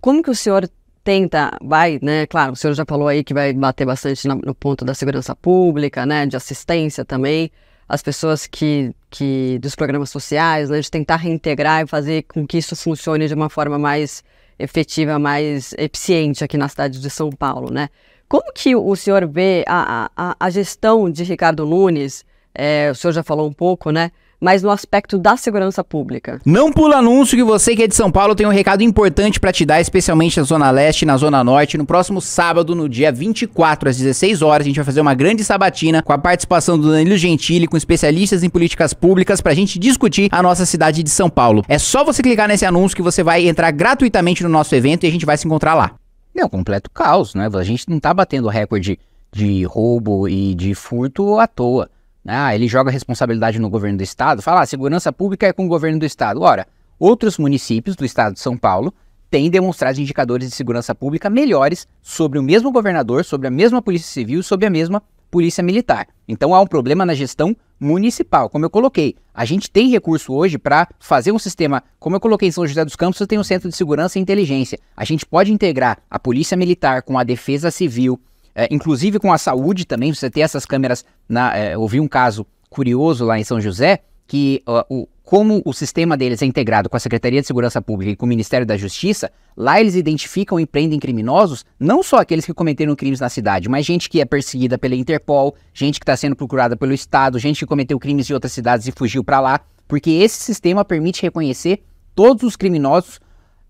como que o senhor tenta, vai, né? Claro, o senhor já falou aí que vai bater bastante no, no ponto da segurança pública, né? De assistência também, as pessoas que, que dos programas sociais, né? De tentar reintegrar e fazer com que isso funcione de uma forma mais efetiva, mais eficiente aqui na cidade de São Paulo, né? Como que o senhor vê a, a, a gestão de Ricardo Nunes é, o senhor já falou um pouco, né? mas no aspecto da segurança pública. Não pula anúncio que você que é de São Paulo tem um recado importante para te dar, especialmente na Zona Leste e na Zona Norte. No próximo sábado, no dia 24 às 16 horas, a gente vai fazer uma grande sabatina com a participação do Danilo Gentili, com especialistas em políticas públicas, para a gente discutir a nossa cidade de São Paulo. É só você clicar nesse anúncio que você vai entrar gratuitamente no nosso evento e a gente vai se encontrar lá. É um completo caos, né? A gente não tá batendo recorde de roubo e de furto à toa. Né? Ah, ele joga a responsabilidade no governo do estado, fala, ah, segurança pública é com o governo do estado. Ora, outros municípios do estado de São Paulo têm demonstrado indicadores de segurança pública melhores sobre o mesmo governador, sobre a mesma polícia civil e sobre a mesma polícia militar. Então há um problema na gestão municipal. Como eu coloquei, a gente tem recurso hoje para fazer um sistema, como eu coloquei em São José dos Campos, eu tenho um centro de segurança e inteligência. A gente pode integrar a polícia militar com a defesa civil, é, inclusive com a saúde também, você tem essas câmeras. Na, é, ouvi um caso curioso lá em São José, que ó, o, como o sistema deles é integrado com a Secretaria de Segurança Pública e com o Ministério da Justiça, lá eles identificam e prendem criminosos, não só aqueles que cometeram crimes na cidade, mas gente que é perseguida pela Interpol, gente que está sendo procurada pelo Estado, gente que cometeu crimes em outras cidades e fugiu para lá, porque esse sistema permite reconhecer todos os criminosos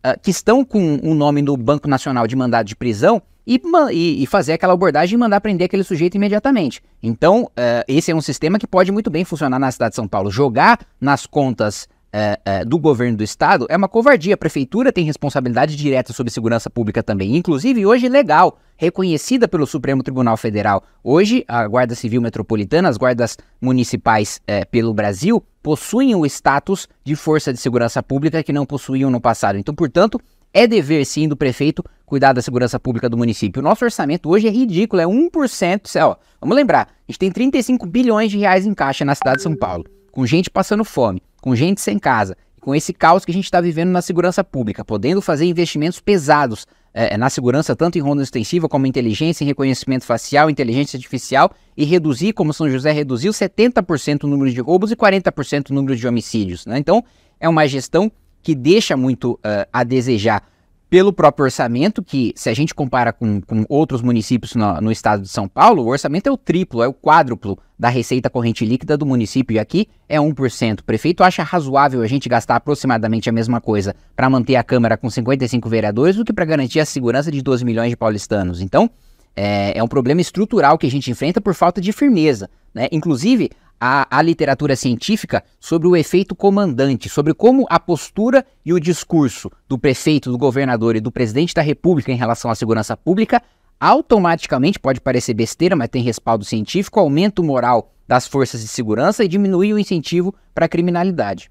uh, que estão com o um nome no Banco Nacional de Mandado de Prisão e, e, fazer aquela abordagem e mandar prender aquele sujeito imediatamente. Então, uh, esse é um sistema que pode muito bem funcionar na cidade de São Paulo. Jogar nas contas uh, uh, do governo do estado é uma covardia. A prefeitura tem responsabilidade direta sobre segurança pública também, inclusive hoje legal, reconhecida pelo Supremo Tribunal Federal. Hoje, a Guarda Civil Metropolitana, as guardas municipais pelo Brasil, possuem o status de força de segurança pública que não possuíam no passado. Então, portanto, é dever, sim, do prefeito cuidar da segurança pública do município. O nosso orçamento hoje é ridículo, é 1%. Ó, vamos lembrar, a gente tem 35 bilhões de reais em caixa na cidade de São Paulo, com gente passando fome, com gente sem casa, com esse caos que a gente está vivendo na segurança pública, podendo fazer investimentos pesados é, é, na segurança, tanto em ronda extensiva como inteligência, em reconhecimento facial, inteligência artificial, e reduzir, como São José reduziu, 70% o número de roubos e 40% o número de homicídios. Né? Então, é uma gestão que deixa muito uh, a desejar pelo próprio orçamento, que se a gente compara com, com outros municípios no, no, estado de São Paulo, o orçamento é o triplo, é o quádruplo da receita corrente líquida do município, e aqui é 1%. O prefeito acha razoável a gente gastar aproximadamente a mesma coisa para manter a Câmara com 55 vereadores do que para garantir a segurança de 12 milhões de paulistanos. Então, é, é, um problema estrutural que a gente enfrenta por falta de firmeza. Né? Inclusive, a literatura científica sobre o efeito comandante, sobre como a postura e o discurso do prefeito, do governador e do presidente da república em relação à segurança pública automaticamente, pode parecer besteira, mas tem respaldo científico, aumenta o moral das forças de segurança e diminui o incentivo para a criminalidade.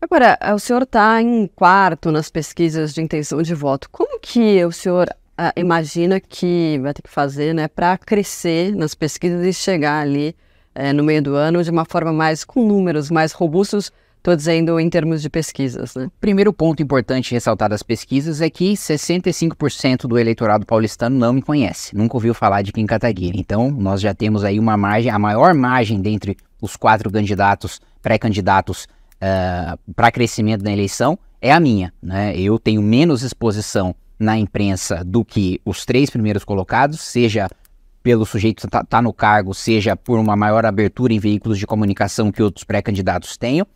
Agora, ah, o senhor está em quarto nas pesquisas de intenção de voto. Como que o senhor ah, imagina que vai ter que fazer né, para crescer nas pesquisas e chegar ali é, no meio do ano de uma forma mais com números mais robustos, estou dizendo em termos de pesquisas. Né? Primeiro ponto importante ressaltar das pesquisas é que 65% do eleitorado paulistano não me conhece, nunca ouviu falar de Kim Kataguiri. Então, nós já temos aí uma margem, a maior margem dentre os quatro candidatos, pré-candidatos uh, eh, para crescimento na eleição, é a minha. Né? Eu tenho menos exposição na imprensa do que os três primeiros colocados, seja pelo sujeito estar tá, tá no cargo, seja por uma maior abertura em veículos de comunicação que outros pré-candidatos tenham.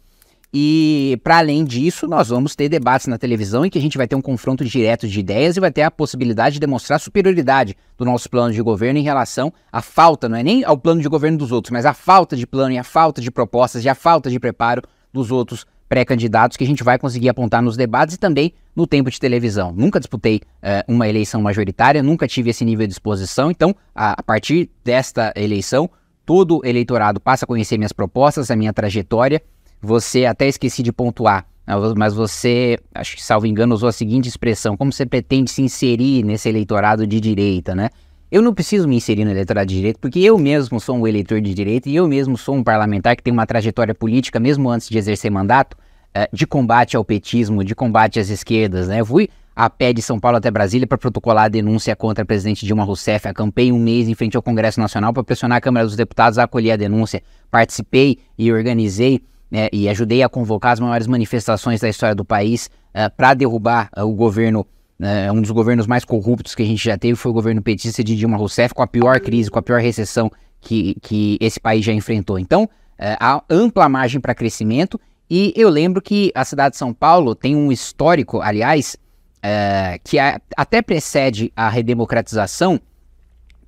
E, para além disso, nós vamos ter debates na televisão em que a gente vai ter um confronto direto de ideias e vai ter a possibilidade de demonstrar a superioridade do nosso plano de governo em relação à falta, não é nem ao plano de governo dos outros, mas à falta de plano e à falta de propostas e à falta de preparo dos outros pré-candidatos que a gente vai conseguir apontar nos debates e também no tempo de televisão. Nunca disputei eh, uma eleição majoritária, nunca tive esse nível de exposição, então, a, a, partir desta eleição, todo eleitorado passa a conhecer minhas propostas, a minha trajetória. Você, até esqueci de pontuar, mas você, acho que salvo engano, usou a seguinte expressão: como você pretende se inserir nesse eleitorado de direita, né? Eu não preciso me inserir no eleitorado de direita, porque eu mesmo sou um eleitor de direita e eu mesmo sou um parlamentar que tem uma trajetória política, mesmo antes de exercer mandato, é, de combate ao petismo, de combate às esquerdas. Né? Eu fui a pé de São Paulo até Brasília para protocolar a denúncia contra a presidente Dilma Rousseff. Acampei um mês em frente ao Congresso Nacional para pressionar a Câmara dos Deputados a acolher a denúncia. Participei e organizei né, e ajudei a convocar as maiores manifestações da história do país uh, é, para derrubar uh, o governo né? É um dos governos mais corruptos que a gente já teve foi o governo petista de Dilma Rousseff, com a pior crise, com a pior recessão que, que esse país já enfrentou. Então, é, há ampla margem para crescimento. E eu lembro que a cidade de São Paulo tem um histórico, aliás, é, que a, até precede a redemocratização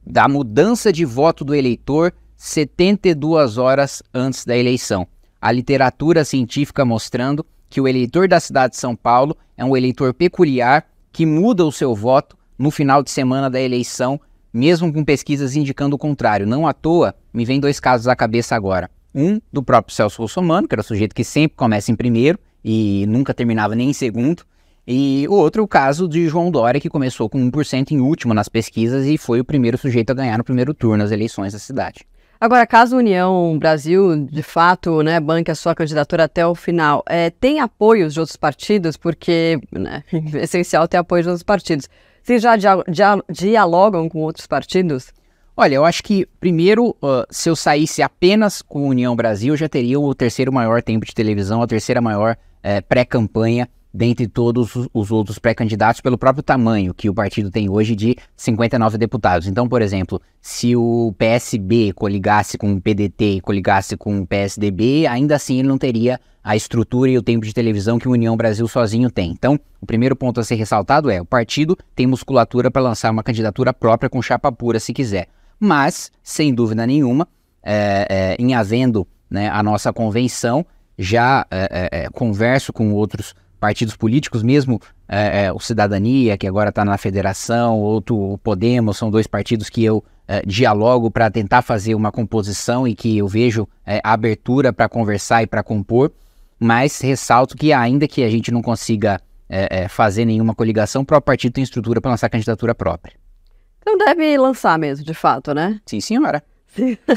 da mudança de voto do eleitor 72 horas antes da eleição. A literatura científica mostrando que o eleitor da cidade de São Paulo é um eleitor peculiar que muda o seu voto no final de semana da eleição, mesmo com pesquisas indicando o contrário. Não à toa, me vem dois casos à cabeça agora. Um do próprio Celso Russomano, que era o sujeito que sempre começa em primeiro e nunca terminava nem em segundo. E o outro o caso de João Dória, que começou com 1% em último nas pesquisas e foi o primeiro sujeito a ganhar no primeiro turno nas eleições da cidade. Agora, caso a União Brasil, de fato, né, banque a sua candidatura até o final, é, tem apoios de outros partidos? Porque né, é essencial ter apoio de outros partidos. Vocês já dia dia dialogam com outros partidos? Olha, eu acho que, primeiro, uh, se eu saísse apenas com a União Brasil, eu já teria o terceiro maior tempo de televisão, a terceira maior eh, pré-campanha dentre todos os outros pré-candidatos pelo próprio tamanho que o partido tem hoje de 59 deputados. Então, por exemplo, se o PSB coligasse com o PDT e coligasse com o PSDB, ainda assim ele não teria a estrutura e o tempo de televisão que o União Brasil sozinho tem. Então, o primeiro ponto a ser ressaltado é: o partido tem musculatura para lançar uma candidatura própria com chapa pura se quiser. Mas, sem dúvida nenhuma, é, é, em havendo né, a nossa convenção, já é, é, é converso com outros partidos políticos, mesmo é, é, o Cidadania, que agora está na federação, outro o Podemos, são dois partidos que eu é, dialogo para tentar fazer uma composição e que eu vejo a é, abertura para conversar e para compor, mas ressalto que ainda que a gente não consiga é, é, fazer nenhuma coligação, o próprio partido tem estrutura para lançar candidatura própria. Então deve lançar mesmo, de fato, né? Sim, senhora.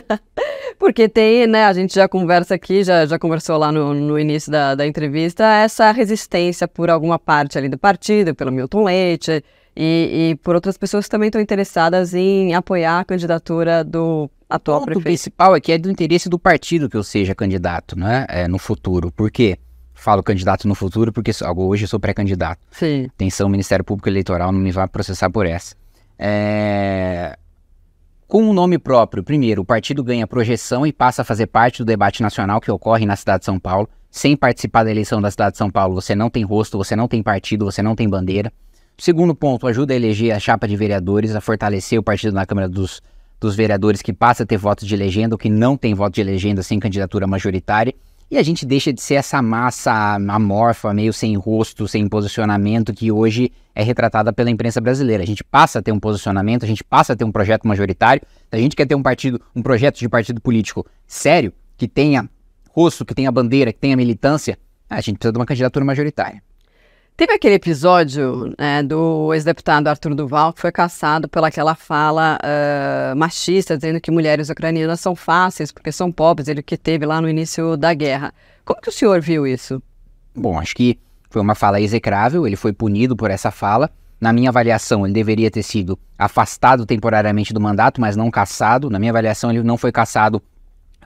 Porque tem, né, a gente já conversa aqui, já, já conversou lá no, no início da, da entrevista, essa resistência por alguma parte ali do partido, pelo Milton Leite, e, e por outras pessoas que também estão interessadas em apoiar a candidatura do atual o prefeito. O principal é que é do interesse do partido que eu seja candidato, né, é, no futuro. Por quê? Falo candidato no futuro porque hoje eu sou pré-candidato. Sim. Atenção, o Ministério Público Eleitoral não me vai processar por essa. É, com um nome próprio, primeiro, o partido ganha projeção e passa a fazer parte do debate nacional que ocorre na cidade de São Paulo. Sem participar da eleição da cidade de São Paulo, você não tem rosto, você não tem partido, você não tem bandeira. Segundo ponto, ajuda a eleger a chapa de vereadores, a fortalecer o partido na Câmara dos, dos Vereadores, que passa a ter votos de legenda, ou que não tem voto de legenda sem candidatura majoritária. E a gente deixa de ser essa massa amorfa, meio sem rosto, sem posicionamento, que hoje é retratada pela imprensa brasileira. A gente passa a ter um posicionamento, a gente passa a ter um projeto majoritário. Se a gente quer ter um partido, um projeto de partido político sério, que tenha rosto, que tenha bandeira, que tenha militância, a gente precisa de uma candidatura majoritária. Teve aquele episódio né, do ex-deputado Arthur Duval que foi caçado pelaquela fala uh, machista, dizendo que mulheres ucranianas são fáceis porque são pobres, ele que teve lá no início da guerra. Como que o senhor viu isso? Bom, acho que foi uma fala execrável, ele foi punido por essa fala. Na minha avaliação, ele deveria ter sido afastado temporariamente do mandato, mas não caçado. Na minha avaliação, ele não foi caçado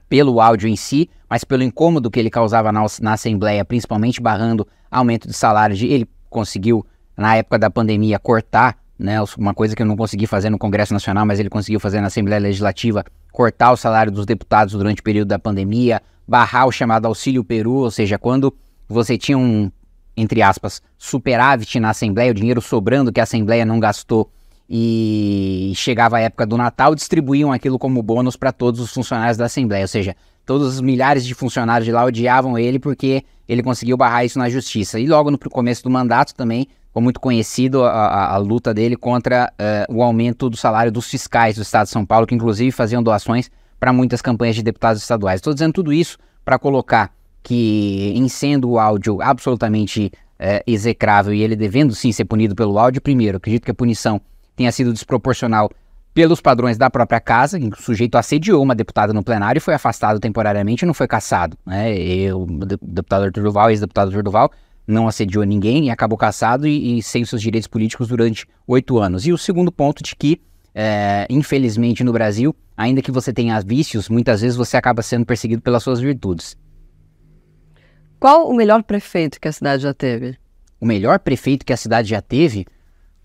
pelo áudio em si, mas pelo incômodo que ele causava na, na Assembleia, principalmente barrando aumento de salários, ele conseguiu, na época da pandemia, cortar né, uma coisa que eu não consegui fazer no Congresso Nacional, mas ele conseguiu fazer na Assembleia Legislativa, cortar o salário dos deputados durante o período da pandemia, barrar o chamado auxílio Peru, ou seja, quando você tinha um, entre aspas, superávit na Assembleia, o dinheiro sobrando que a Assembleia não gastou e chegava a época do Natal, distribuíam aquilo como bônus para todos os funcionários da Assembleia, ou seja, todos os milhares de funcionários de lá odiavam ele porque ele conseguiu barrar isso na justiça. E logo no começo do mandato também foi muito conhecido a, a, a luta dele contra uh, o aumento do salário dos fiscais do Estado de São Paulo, que inclusive faziam doações para muitas campanhas de deputados estaduais. Estou dizendo tudo isso para colocar que, em sendo o áudio absolutamente uh, execrável e ele devendo sim ser punido pelo áudio, primeiro, acredito que a punição tenha sido desproporcional pelos padrões da própria casa, o sujeito assediou uma deputada no plenário e foi afastado temporariamente e não foi caçado. Né? Eu, deputado Arthur Duval, ex-deputado Arthur Duval, não assediou ninguém e acabou caçado e, e sem seus direitos políticos durante oito anos. E o segundo ponto de que, é, infelizmente no Brasil, ainda que você tenha vícios, muitas vezes você acaba sendo perseguido pelas suas virtudes. Qual o melhor prefeito que a cidade já teve? O melhor prefeito que a cidade já teve?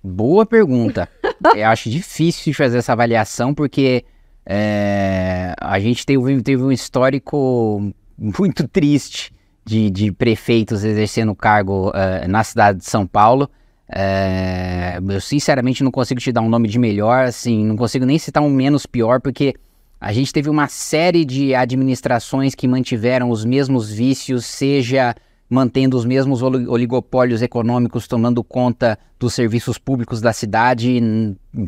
Boa pergunta eu acho difícil de fazer essa avaliação, porque é, a gente teve, teve, um histórico muito triste de, de prefeitos exercendo cargo uh, na cidade de São Paulo. É, eu sinceramente não consigo te dar um nome de melhor, assim, não consigo nem citar um menos pior, porque a gente teve uma série de administrações que mantiveram os mesmos vícios, seja mantendo os mesmos oligopólios econômicos tomando conta dos serviços públicos da cidade,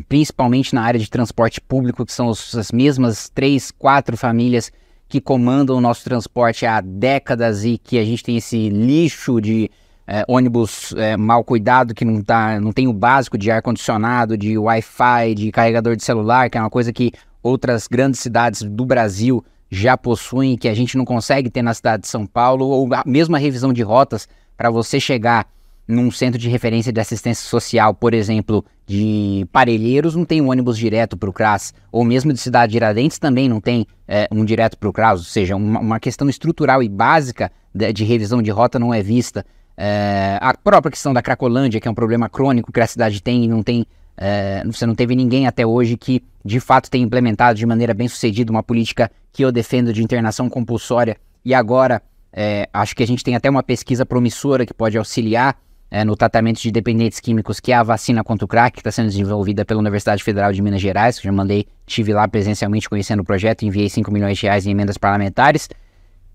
principalmente na área de transporte público, que são as mesmas três, quatro famílias que comandam o nosso transporte há décadas e que a gente tem esse lixo de é, ônibus é, mal cuidado, que não, tá, não tem o básico de ar-condicionado, de Wi-Fi, de carregador de celular, que é uma coisa que outras grandes cidades do Brasil já possuem que a gente não consegue ter na cidade de São Paulo, ou a mesma revisão de rotas para você chegar num centro de referência de assistência social, por exemplo, de Parelheiros, não tem um ônibus direto para o CRAS, ou mesmo de Cidade de Iradentes também não tem é, um direto para o CRAS, ou seja, uma, uma, questão estrutural e básica de, de, revisão de rota não é vista. É, a própria questão da Cracolândia, que é um problema crônico que a cidade tem e não tem é, você não teve ninguém até hoje que de fato tenha implementado de maneira bem sucedida uma política que eu defendo de internação compulsória e agora é, acho que a gente tem até uma pesquisa promissora que pode auxiliar é, no tratamento de dependentes químicos, que é a vacina contra o crack, que está sendo desenvolvida pela Universidade Federal de Minas Gerais, que já mandei, tive lá presencialmente conhecendo o projeto, enviei 5 milhões de reais em emendas parlamentares.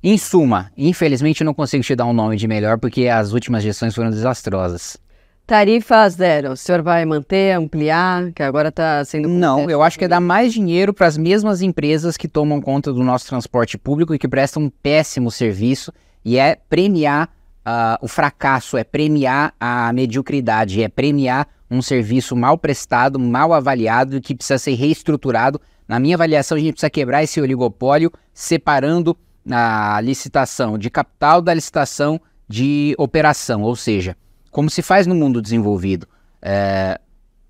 Em suma, infelizmente eu não consigo te dar um nome de melhor porque as últimas gestões foram desastrosas. Tarifa zero. O senhor vai manter, ampliar, que agora está sendo. Não, eu acho que é dar mais dinheiro para as mesmas empresas que tomam conta do nosso transporte público e que prestam um péssimo serviço, e é premiar uh, o fracasso, é premiar a mediocridade, é premiar um serviço mal prestado, mal avaliado, e que precisa ser reestruturado. Na minha avaliação, a gente precisa quebrar esse oligopólio, separando a licitação de capital da licitação de operação, ou seja, como se faz no mundo desenvolvido. É,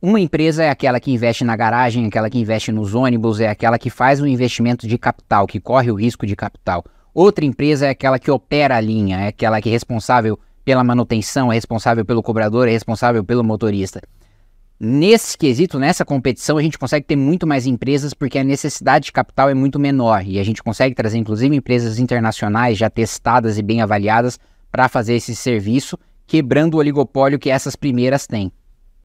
uma empresa é aquela que investe na garagem, é aquela que investe nos ônibus, é aquela que faz um investimento de capital, que corre o risco de capital. Outra empresa é aquela que opera a linha, é aquela que é responsável pela manutenção, é responsável pelo cobrador, é responsável pelo motorista. Nesse quesito, nessa competição, a gente consegue ter muito mais empresas porque a necessidade de capital é muito menor e a gente consegue trazer inclusive empresas internacionais já testadas e bem avaliadas para fazer esse serviço quebrando o oligopólio que essas primeiras têm.